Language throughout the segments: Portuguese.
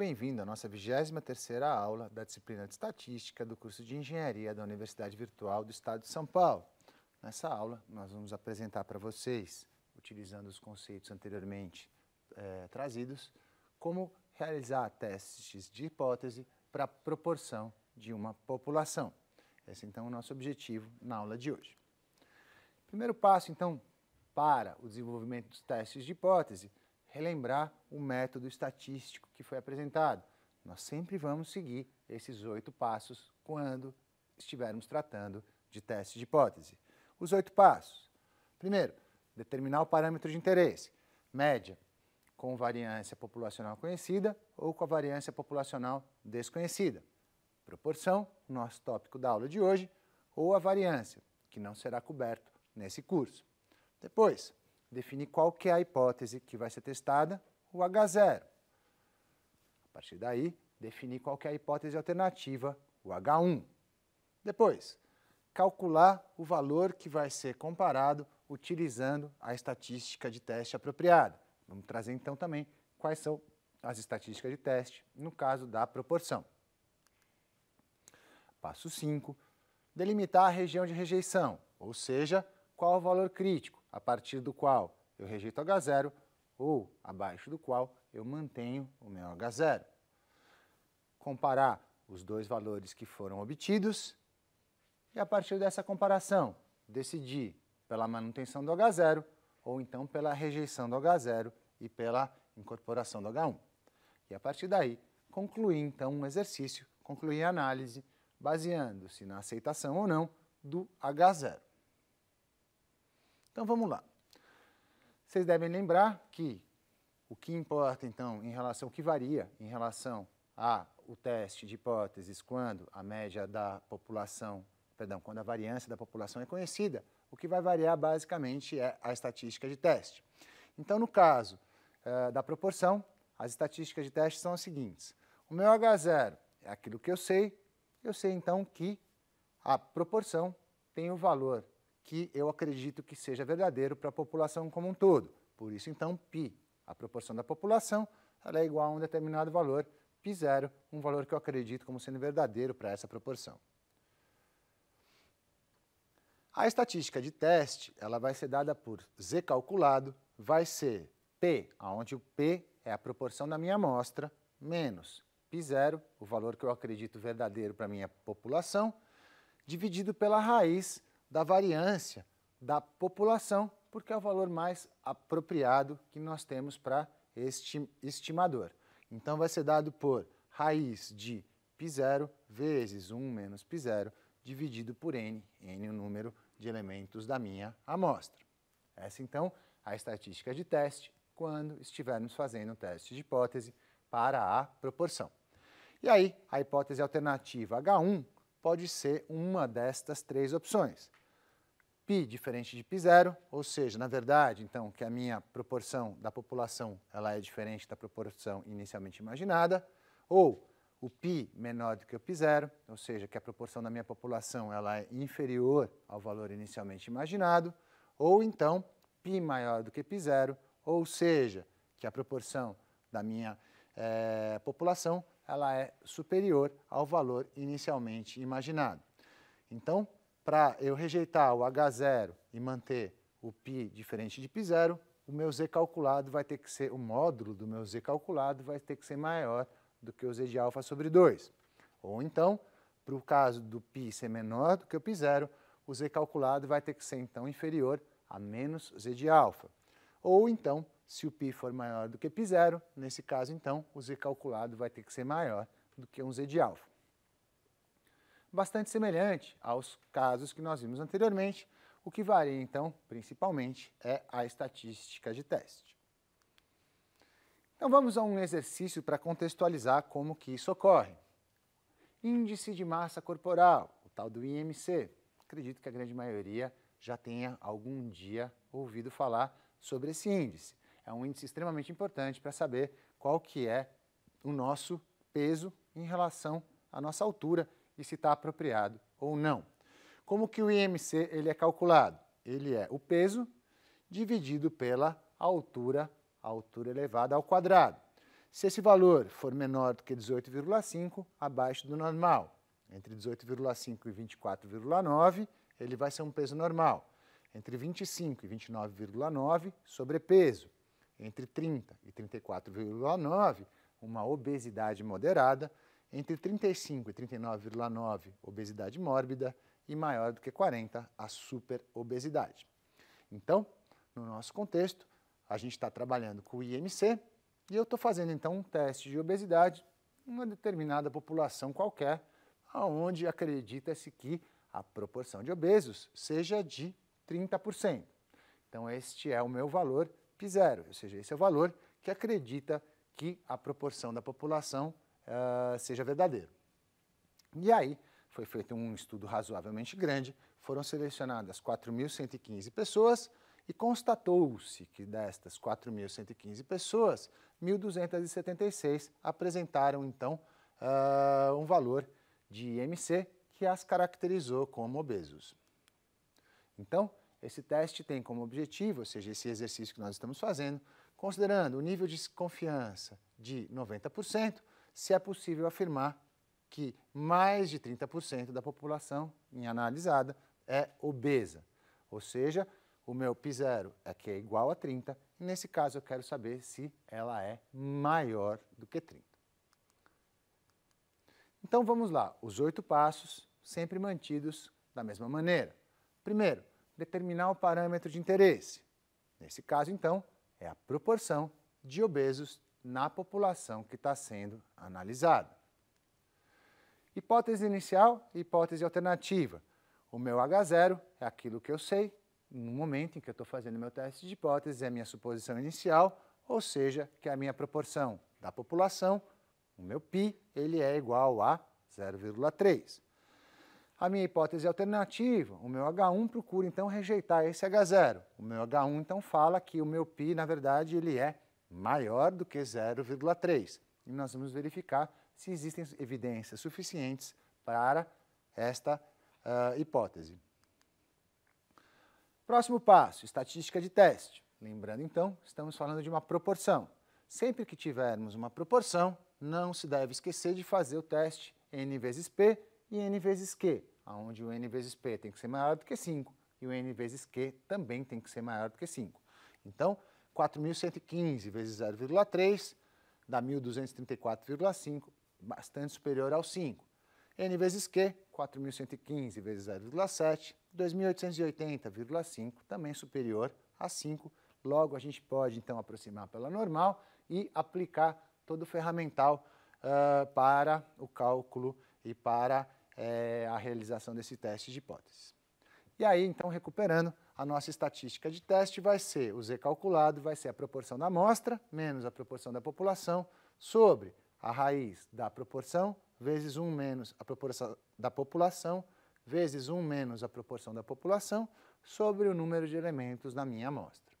bem-vindo à nossa 23ª aula da disciplina de Estatística do curso de Engenharia da Universidade Virtual do Estado de São Paulo. Nessa aula, nós vamos apresentar para vocês, utilizando os conceitos anteriormente é, trazidos, como realizar testes de hipótese para a proporção de uma população. Esse, é, então, é o nosso objetivo na aula de hoje. Primeiro passo, então, para o desenvolvimento dos testes de hipótese relembrar o método estatístico que foi apresentado. Nós sempre vamos seguir esses oito passos quando estivermos tratando de teste de hipótese. Os oito passos. Primeiro, determinar o parâmetro de interesse, média, com variância populacional conhecida ou com a variância populacional desconhecida. Proporção, nosso tópico da aula de hoje, ou a variância, que não será coberto nesse curso. Depois, definir qual que é a hipótese que vai ser testada, o H0. A partir daí, definir qual que é a hipótese alternativa, o H1. Depois, calcular o valor que vai ser comparado utilizando a estatística de teste apropriada. Vamos trazer então também quais são as estatísticas de teste no caso da proporção. Passo 5. Delimitar a região de rejeição, ou seja, qual o valor crítico a partir do qual eu rejeito H0 ou abaixo do qual eu mantenho o meu H0. Comparar os dois valores que foram obtidos e, a partir dessa comparação, decidir pela manutenção do H0 ou então pela rejeição do H0 e pela incorporação do H1. E, a partir daí, concluir então um exercício, concluir a análise baseando-se na aceitação ou não do H0. Então vamos lá. Vocês devem lembrar que o que importa, então, em relação, o que varia em relação ao teste de hipóteses quando a média da população, perdão, quando a variância da população é conhecida, o que vai variar basicamente é a estatística de teste. Então, no caso eh, da proporção, as estatísticas de teste são as seguintes. O meu H0 é aquilo que eu sei, eu sei então que a proporção tem o valor que eu acredito que seja verdadeiro para a população como um todo. Por isso, então, π, a proporção da população, ela é igual a um determinado valor, π0, um valor que eu acredito como sendo verdadeiro para essa proporção. A estatística de teste, ela vai ser dada por Z calculado, vai ser P, onde o P é a proporção da minha amostra, menos π0, o valor que eu acredito verdadeiro para a minha população, dividido pela raiz da variância da população, porque é o valor mais apropriado que nós temos para este estimador. Então, vai ser dado por raiz de π0 vezes 1 menos π0 dividido por n, n o número de elementos da minha amostra. Essa, então, a estatística de teste quando estivermos fazendo um teste de hipótese para a proporção. E aí, a hipótese alternativa H1 pode ser uma destas três opções pi diferente de p 0 ou seja, na verdade, então, que a minha proporção da população ela é diferente da proporção inicialmente imaginada, ou o pi menor do que o π0, ou seja, que a proporção da minha população ela é inferior ao valor inicialmente imaginado, ou então pi maior do que p 0 ou seja, que a proporção da minha eh, população ela é superior ao valor inicialmente imaginado. Então, para eu rejeitar o H0 e manter o π diferente de π0, o meu z calculado vai ter que ser, o módulo do meu z calculado vai ter que ser maior do que o z de alfa sobre 2. Ou então, para o caso do π ser menor do que o π0, o z calculado vai ter que ser então inferior a menos z de alfa. Ou então, se o π for maior do que π0, nesse caso então, o z calculado vai ter que ser maior do que um z de alfa bastante semelhante aos casos que nós vimos anteriormente. O que varia, então, principalmente, é a estatística de teste. Então vamos a um exercício para contextualizar como que isso ocorre. Índice de massa corporal, o tal do IMC. Acredito que a grande maioria já tenha algum dia ouvido falar sobre esse índice. É um índice extremamente importante para saber qual que é o nosso peso em relação à nossa altura e se está apropriado ou não. Como que o IMC ele é calculado? Ele é o peso dividido pela altura, altura elevada ao quadrado. Se esse valor for menor do que 18,5, abaixo do normal. Entre 18,5 e 24,9, ele vai ser um peso normal. Entre 25 e 29,9, sobrepeso. Entre 30 e 34,9, uma obesidade moderada, entre 35 e 39,9 obesidade mórbida e maior do que 40 a superobesidade. Então, no nosso contexto, a gente está trabalhando com o IMC e eu estou fazendo então um teste de obesidade em uma determinada população qualquer, aonde acredita-se que a proporção de obesos seja de 30%. Então, este é o meu valor P0, ou seja, esse é o valor que acredita que a proporção da população uh, seja verdadeiro. E aí foi feito um estudo razoavelmente grande, foram selecionadas 4.115 pessoas e constatou-se que destas 4.115 pessoas, 1.276 apresentaram então uh, um valor de IMC que as caracterizou como obesos. Então, esse teste tem como objetivo, ou seja, esse exercício que nós estamos fazendo, considerando o nível de confiança de 90%, se é possível afirmar que mais de 30% da população em analisada é obesa. Ou seja, o meu P0 é que é igual a 30, e nesse caso eu quero saber se ela é maior do que 30. Então vamos lá, os oito passos sempre mantidos da mesma maneira. Primeiro, determinar o parâmetro de interesse. Nesse caso, então, é a proporção de obesos na população que está sendo analisada. Hipótese inicial e hipótese alternativa. O meu H0 é aquilo que eu sei no momento em que eu estou fazendo meu teste de hipótese, é a minha suposição inicial, ou seja, que é a minha proporção da população, o meu π, ele é igual a 0,3. A minha hipótese alternativa, o meu H1 procura então rejeitar esse H0. O meu H1 então fala que o meu π, na verdade, ele é maior do que 0,3. E nós vamos verificar se existem evidências suficientes para esta uh, hipótese. Próximo passo, estatística de teste. Lembrando então, estamos falando de uma proporção. Sempre que tivermos uma proporção, não se deve esquecer de fazer o teste n vezes p e n vezes q, onde o n vezes p tem que ser maior do que 5 e o n vezes q também tem que ser maior do que 5. Então, 4.115 vezes 0,3 dá 1.234,5, bastante superior ao 5. n vezes q, 4.115 vezes 0,7, 2.880,5, também superior a 5. Logo, a gente pode, então, aproximar pela normal e aplicar todo o ferramental uh, para o cálculo e para eh, a realização desse teste de hipóteses. E aí, então, recuperando, a nossa estatística de teste vai ser, o Z calculado vai ser a proporção da amostra menos a proporção da população sobre a raiz da proporção vezes 1 menos a proporção da população vezes 1 menos a proporção da população sobre o número de elementos na minha amostra.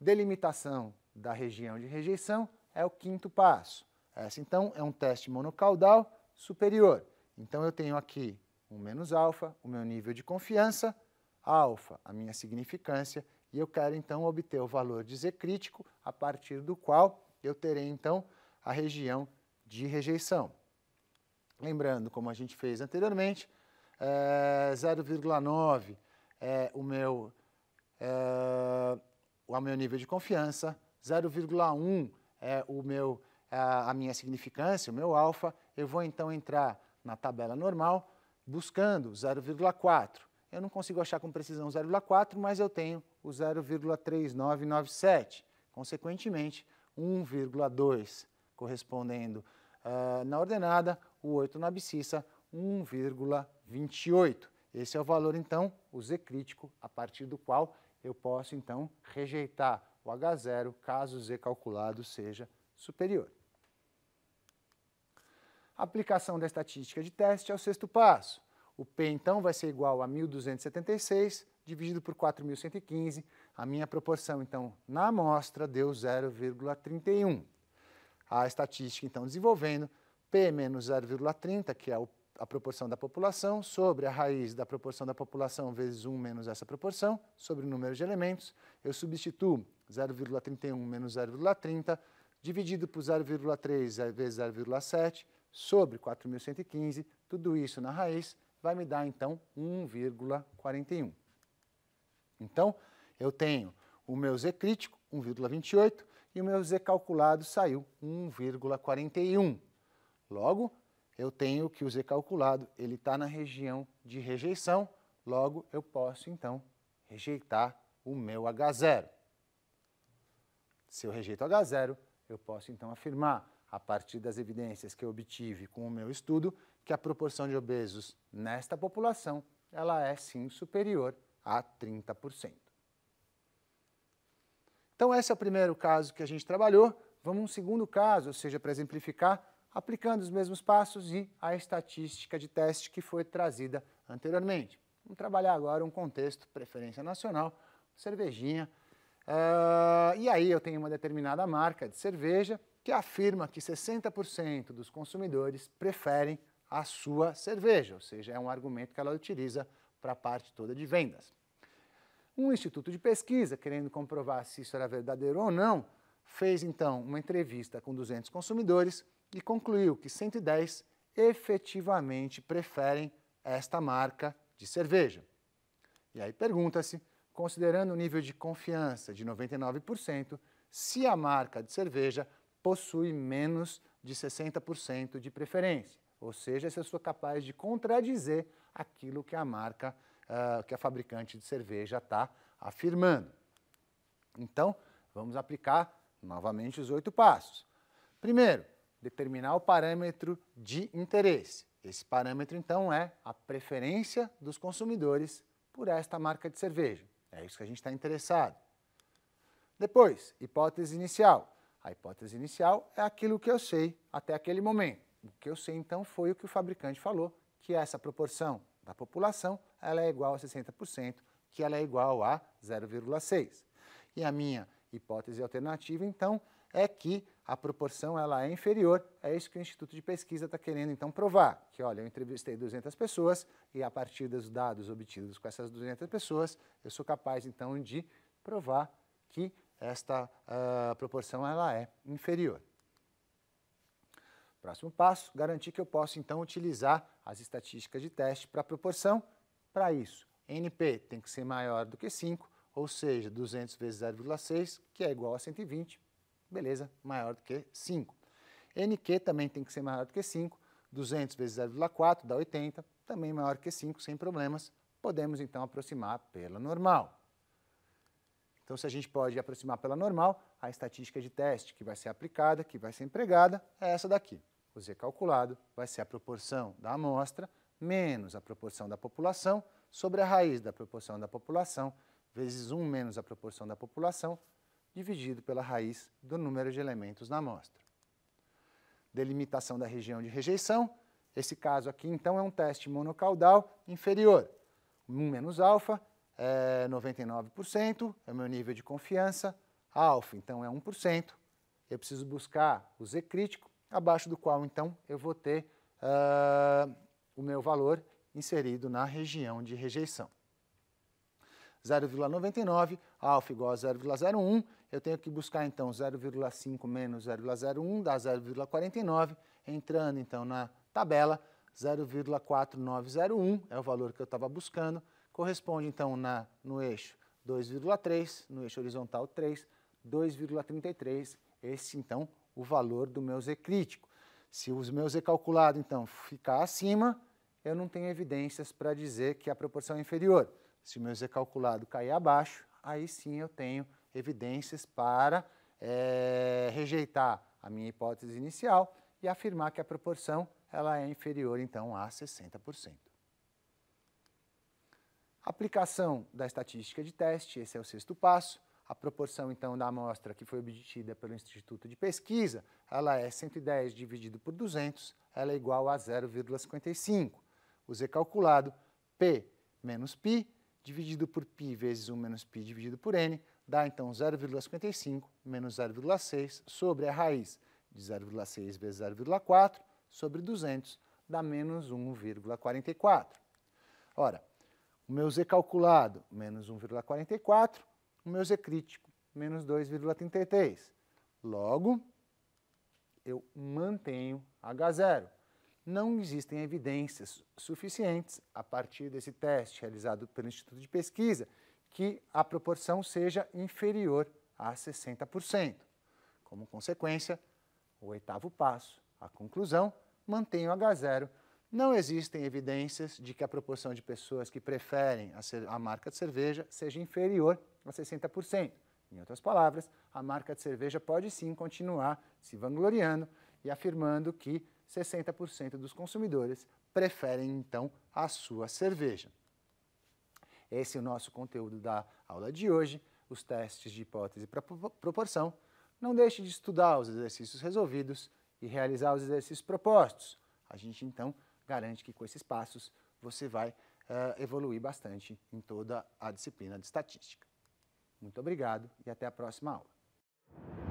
Delimitação da região de rejeição é o quinto passo. Essa, então, é um teste monocaudal superior. Então, eu tenho aqui um menos alfa, o meu nível de confiança, alfa, a minha significância, e eu quero então obter o valor de Z crítico, a partir do qual eu terei então a região de rejeição. Lembrando, como a gente fez anteriormente, é, eh, 0,9 é o meu, é, o meu nível de confiança, 0,1 é o meu, a minha significância, o meu alfa, eu vou então entrar na tabela normal buscando 0,4. Eu não consigo achar com precisão 0,4, mas eu tenho o 0,3997. Consequentemente, 1,2 correspondendo uh, na ordenada, o 8 na abscissa, 1,28. Esse é o valor, então, o Z crítico, a partir do qual eu posso, então, rejeitar o H0 caso o Z calculado seja superior. A aplicação da estatística de teste é o sexto passo. O P, então, vai ser igual a 1.276 dividido por 4.115. A minha proporção, então, na amostra deu 0,31. A estatística, então, desenvolvendo P menos 0,30, que é a proporção da população sobre a raiz da proporção da população vezes 1 menos essa proporção, sobre o número de elementos, eu substituo 0,31 menos 0,30, dividido por 0,3 vezes 0,7, sobre 4.115, tudo isso na raiz, vai me dar então 1,41. Então, eu tenho o meu Z crítico, 1,28, e o meu Z calculado saiu 1,41. Logo, eu tenho que o Z calculado ele está na região de rejeição, logo eu posso então rejeitar o meu H0. Se eu rejeito H0, eu posso então afirmar, a partir das evidências que eu obtive com o meu estudo, que a proporção de obesos nesta população ela é sim superior a 30%. Então esse é o primeiro caso que a gente trabalhou. Vamos a um segundo caso, ou seja, para exemplificar, aplicando os mesmos passos e a estatística de teste que foi trazida anteriormente. Vamos trabalhar agora um contexto, preferência nacional, cervejinha. Uh, e aí eu tenho uma determinada marca de cerveja que afirma que 60% dos consumidores preferem a sua cerveja, ou seja, é um argumento que ela utiliza para a parte toda de vendas. Um instituto de pesquisa, querendo comprovar se isso era verdadeiro ou não, fez então uma entrevista com 200 consumidores e concluiu que 110 efetivamente preferem esta marca de cerveja. E aí pergunta-se, considerando o nível de confiança de 99%, se a marca de cerveja possui menos de 60% de preferência. Ou seja, se eu sou capaz de contradizer aquilo que a marca, uh, que a fabricante de cerveja está afirmando. Então, vamos aplicar novamente os oito passos. Primeiro, determinar o parâmetro de interesse. Esse parâmetro, então, é a preferência dos consumidores por esta marca de cerveja. É isso que a gente está interessado. Depois, hipótese inicial. A hipótese inicial é aquilo que eu sei até aquele momento. O que eu sei então foi o que o fabricante falou, que essa proporção da população ela é igual a 60%, que ela é igual a 0,6. E a minha hipótese alternativa então é que a proporção ela é inferior, é isso que o Instituto de Pesquisa está querendo então provar, que olha, eu entrevistei 200 pessoas e a partir dos dados obtidos com essas 200 pessoas, eu sou capaz então de provar que esta uh, proporção ela é inferior. Próximo passo, garantir que eu possa então utilizar as estatísticas de teste para proporção. Para isso, NP tem que ser maior do que 5, ou seja, 200 vezes 0,6, que é igual a 120, beleza, maior do que 5. NQ também tem que ser maior do que 5, 200 vezes 0,4 dá 80, também maior que 5, sem problemas. Podemos então aproximar pela normal. Então, se a gente pode aproximar pela normal, a estatística de teste que vai ser aplicada, que vai ser empregada, é essa daqui. O Z calculado vai ser a proporção da amostra menos a proporção da população sobre a raiz da proporção da população, vezes 1 menos a proporção da população, dividido pela raiz do número de elementos na amostra. Delimitação da região de rejeição. Esse caso aqui, então, é um teste monocaudal inferior. 1 menos alfa é 99%, é o meu nível de confiança, alfa, então é 1%. Eu preciso buscar o Z crítico, abaixo do qual então eu vou ter ah, o meu valor inserido na região de rejeição. 0,99, alfa igual a 0,01, eu tenho que buscar então 0,5 menos 0,01 dá 0,49, entrando então na tabela 0,4901 é o valor que eu estava buscando, corresponde então na, no eixo 2,3, no eixo horizontal 3, 2,33, esse então o valor do meu Z crítico. Se o meu Z calculado então ficar acima, eu não tenho evidências para dizer que a proporção é inferior. Se o meu Z calculado cair abaixo, aí sim eu tenho evidências para é, rejeitar a minha hipótese inicial e afirmar que a proporção ela é inferior então a 60%. Aplicação da estatística de teste, esse é o sexto passo. A proporção, então, da amostra que foi obtida pelo Instituto de Pesquisa, ela é 110 dividido por 200, ela é igual a 0,55. O Z calculado, P menos π, dividido por π vezes 1 menos π dividido por n, dá, então, 0,55 menos 0,6 sobre a raiz de 0,6 vezes 0,4 sobre 200, dá menos 1,44. Ora, o meu Z calculado, menos 1,44. O meu Z crítico, menos 2,33. Logo, eu mantenho H0. Não existem evidências suficientes, a partir desse teste realizado pelo Instituto de Pesquisa, que a proporção seja inferior a 60%. Como consequência, o oitavo passo, a conclusão, mantenho H0 não existem evidências de que a proporção de pessoas que preferem a, a marca de cerveja seja inferior a 60%. Em outras palavras, a marca de cerveja pode sim continuar se vangloriando e afirmando que 60% dos consumidores preferem então a sua cerveja. Esse é o nosso conteúdo da aula de hoje, os testes de hipótese para proporção. Não deixe de estudar os exercícios resolvidos e realizar os exercícios propostos. A gente então garante que com esses passos você vai uh, evoluir bastante em toda a disciplina de estatística. Muito obrigado e até a próxima aula.